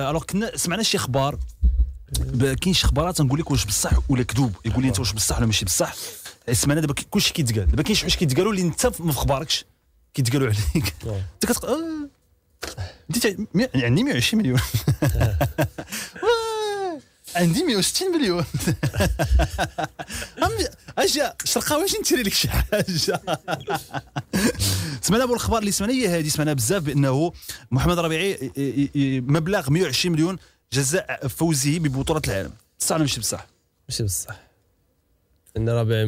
الوغ euh, كنا سمعنا شي اخبار كاين شي اخبارات نقول لك واش بصح ولا كذوب يقول لي انت واش بصح ولا ماشي بصح سمعنا دابا كلشي كيتقال دابا كاين شي حوايج كيتقالوا اللي انت ما في خباركش كيتقالوا عليك انت كتق آه. عندي 120 مليون عندي 160 مليون اجا شرقاوي نشري لك شي حاجه سمعنا ابو اللي سمعنا هي هذه سمعنا بزاف بانه محمد ربيعي مبلغ 120 مليون جزاء فوزه ببطوله العالم بصح ولا ماشي بصح؟ ماشي بصح ان ربيعي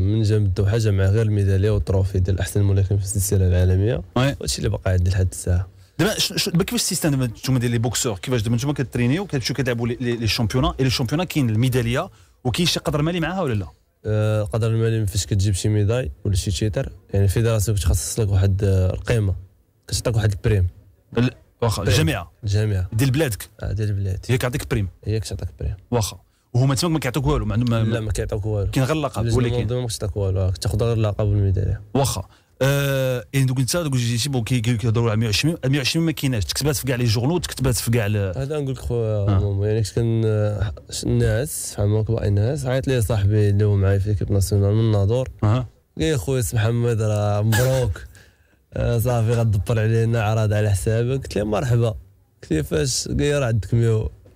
من جنب حاجه مع غير الميداليه والتروفي ديال احسن ملاكم في السلسله العالميه وهادشي اللي باقي عندي لحد الساعه دابا دابا كيفاش السيستم دابا نتوما ديال لي بوكسور كيفاش دابا نتوما كترينيو كتمشيو كتلعبوا لي شامبيونا اي لي شامبيونا كاين الميداليه وكاين شي قدر مالي معاها ولا لا؟ القدر آه، المالي فاش كتجيب شي ميداي ولا شي تيتر يعني الفيدراسيون كتخصص لك واحد آه، القيمه كتعطيك واحد البريم واخا الجامعه الجامعه ديال بلادك اه ديال بلادي هي كتعطيك بريم هي كتعطيك بريم واخا وهما تماك ما كيعطوك والو ما عندهم لا ما كيعطوك والو كاين غير اللقب ولكن ما كتعطوك والو آه، تاخذ غير اللقب والميداليه واخا آه يعني دوك انت دوك جيتي بون كيهضروا على 120 120 ما كايناش تكتبات في كاع لي جورنو تكتبات في كاع هذا نقول لك خويا آه. يعني كنت كنعس شحال من باقي نعس عيط لي صاحبي اللي هو معايا في ليكيب ناسيونال من ناظور آه. لي خويا محمد راه مبروك آه، صافي غدبر علينا عراض على حسابك قلت له مرحبا قلت له فاش قال لي راه عندك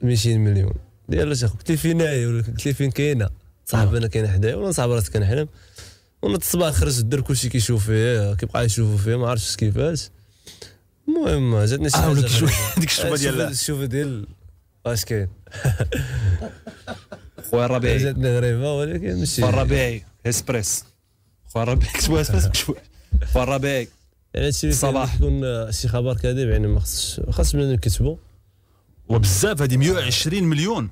200 مليون ديال اش قلت له فين هي قلت له فين كاينه آه. انا كاين حدايا ولا صاحبي راسك كنحلم ومن الصباح خرج الدر كلشي كيشوف فيه كيبقى يشوف فيه ما عرفتش كيفاش المهم جاتني شي حاجه ديك الشوفه ديال الشوفه ديال اش كاين خويا الربيعي جاتني غريبه ولكن ماشي خويا الربيعي اسبريس خويا الربيعي كتبوا اسبريس خويا الربيعي يعني هادشي صباح يكون شي خبر كاذب يعني ما خصش خاص بنادم كتبوا وبزاف هذه 120 مليون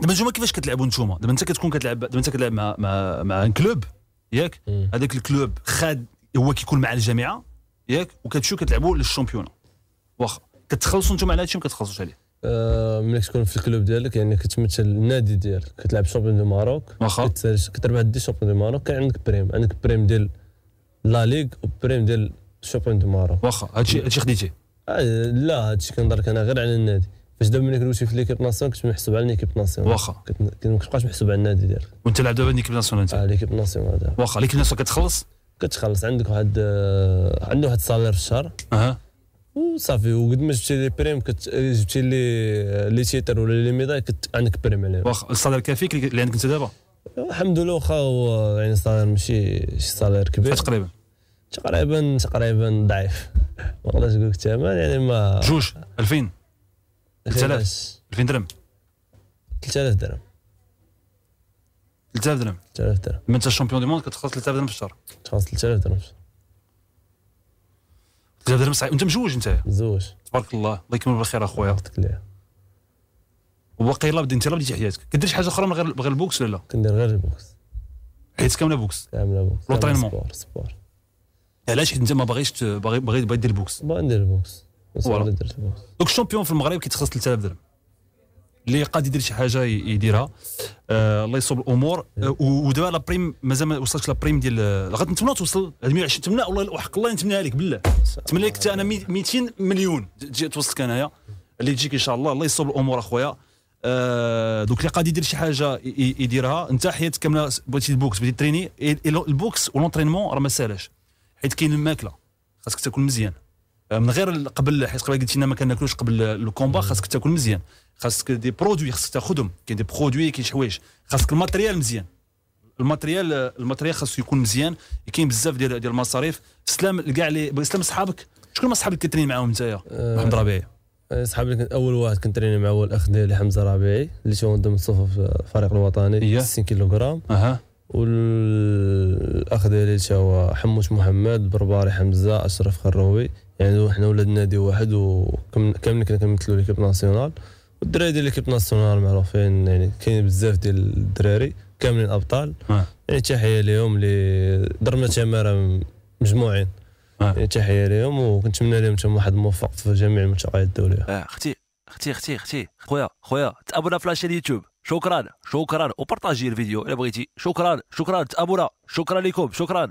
دابا نتوما كيفاش كتلعبوا نتوما دابا انت كتكون كتلعب دابا انت كتلعب مع مع مع ان كلوب ياك هذاك الكلوب خاد هو كيكون مع الجامعه ياك وكتمشيو كتلعبوا للشامبيون واخا كتخلصوا انتم على هادشي ما كتخلصوش عليه أه ملي كتكون في الكلوب ديالك يعني كتمثل النادي ديالك كتلعب شامبيون دو ماروك واخا كتربح دي شامبيون دو ماروك كان عندك بريم عندك بريم ديال لا ليغ وبريم ديال شامبيون دو ماروك واخا هادشي هادشي خديتيه آه لا هادشي كنهضر لك انا غير على النادي فاش دابا ملي كنمشي في ليكيب ناسيونال كنت محسوب على ليكيب ناسيونال واخا ما كتبقاش محسوب على النادي ديالك وانت لاعب دابا ليكيب ناسيونال انت اه ليكيب ناسيونال واخا ليكيب ناسيونال كتخلص كتخلص عندك واحد آه، عنده واحد الصالير في الشهر اها وصافي وقد ما جبتي لي بريم جبتي لي لي تيتر ولا لي ميداي كنت عندك بريم عليهم واخا الصالير كافيك اللي عندك انت دابا الحمد لله واخا هو يعني الصالير ماشي شي صالير كبير تقريبا تقريبا تقريبا ضعيف ما نقدرش نقول لك الثمن يعني ما جوج 2000 3000 2000 درهم 3000 درهم 3000 درهم 3000 درهم من انت شامبيون دي موند كتخلص 3000 درهم في الشهر تخلص 3000 درهم 3000 درهم صعيب انت مزوج انت مزوج تبارك الله الله يكمل بالخير اخويا يعطيك العافيه وباقي يلاه بدي انت يلاه بديتي حياتك كدير شي حاجه اخرى من غير غير البوكس ولا لا كندير غير البوكس حيت كامله بوكس كامله بوكس لوطرينمون سبور سبور علاش حيت انت ما باغيش باغي باغي دير البوكس باغي ندير البوكس دونك الشامبيون في المغرب كيتخلص 3000 درهم اللي قاد يدير شي حاجه يديرها آه الله يصوب الامور إيه. آه ودابا لا بريم مازال ما وصلتش لا بريم ديال نتمنى توصل 120 تمنى والله وحق الله نتمنى لك بالله نتمنى لك حتى انا 200 مليون تجي توصلك انايا اللي تجيك ان شاء الله الله يصوب الامور اخويا آه دوك اللي قاد يدير شي حاجه يديرها انت حياتك كامله بغيتي البوكس بغيتي تريني البوكس ولونترينمون راه ما سالاش حيت كاين الماكله خاصك تاكل مزيان من غير قبل حيت قبل قلتي لنا ما كناكلوش قبل الكومبا خاصك تاكل مزيان خاصك دي برودوي خاصك تاخذهم كاين دي برودوي كاين شي حوايج خاصك الماتريال مزيان الماتريال الماتريال خاصو يكون مزيان كاين بزاف ديال ديال المصاريف سلام كاع لي سلام صحابك شكون ما صحابك كترين معاهم انت يا آه، محمد ربيعي آه، صحابي كنت اول واحد كنتريني معاه هو الاخ ديالي حمزه ربيعي اللي تنضم ضمن الصفوف الفريق آه، الوطني 60 كيلوغرام اها والاخ ديالي تا هو حموش محمد برباري حمزه اشرف خروي يعني حنا ولاد نادي واحد وكاملين كنا كنمثلوا ليكيب ناسيونال والدراري ديال ليكيب ناسيونال معروفين يعني كاين بزاف ديال الدراري كاملين ابطال آه. يعني تحيه ليهم اللي درنا تماره مجموعين آه. يعني تحيه ليهم وكنتمنى لهم تم واحد الموفق في جميع الملتقيات الدوليه آه اختي اختي اختي اختي خويا خويا تابونا في لاشين يوتيوب شكرا شكرا وبارطاجي الفيديو الا بغيتي شكرا شكرا تابونا شكرا لكم شكرا